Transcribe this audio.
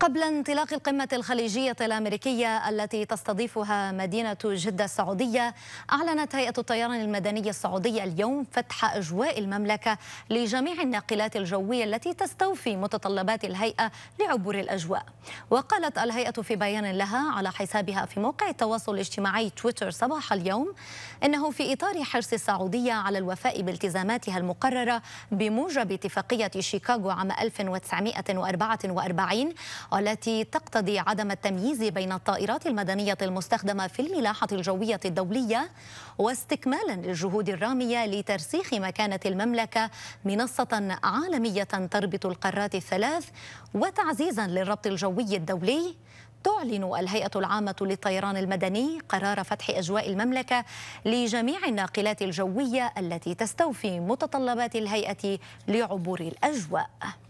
قبل انطلاق القمة الخليجية الأمريكية التي تستضيفها مدينة جدة السعودية أعلنت هيئة الطيران المدني السعودية اليوم فتح أجواء المملكة لجميع الناقلات الجوية التي تستوفي متطلبات الهيئة لعبور الأجواء وقالت الهيئة في بيان لها على حسابها في موقع التواصل الاجتماعي تويتر صباح اليوم إنه في إطار حرص السعودية على الوفاء بالتزاماتها المقررة بموجب اتفاقية شيكاغو عام 1944 والتي تقتضي عدم التمييز بين الطائرات المدنية المستخدمة في الملاحة الجوية الدولية واستكمالا للجهود الرامية لترسيخ مكانة المملكة منصة عالمية تربط القارات الثلاث وتعزيزا للربط الجوي الدولي تعلن الهيئة العامة للطيران المدني قرار فتح أجواء المملكة لجميع الناقلات الجوية التي تستوفي متطلبات الهيئة لعبور الأجواء